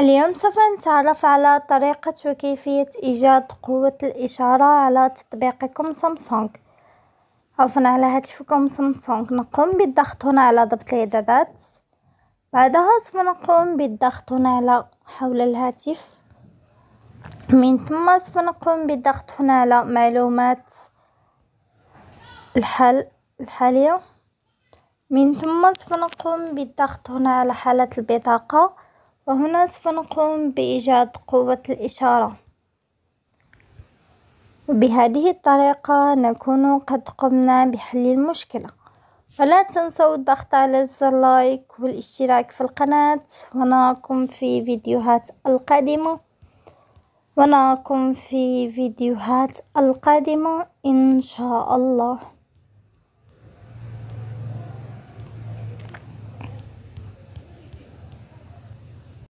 اليوم سوف نتعرف على طريقة وكيفية إيجاد قوة الإشارة على تطبيقكم سامسونج عفوا على هاتفكم سامسونج نقوم بالضغط هنا على ضبط الإعدادات بعدها سوف نقوم بالضغط هنا على حول الهاتف من ثم سوف نقوم بالضغط هنا على معلومات الحل الحالية من ثم سوف نقوم بالضغط هنا على حالة البطاقة وهنا سوف نقوم بإيجاد قوة الإشارة وبهذه الطريقة نكون قد قمنا بحل المشكلة فلا تنسوا الضغط على زر لايك والاشتراك في القناة ونراكم في فيديوهات القادمة ونراكم في فيديوهات القادمة إن شاء الله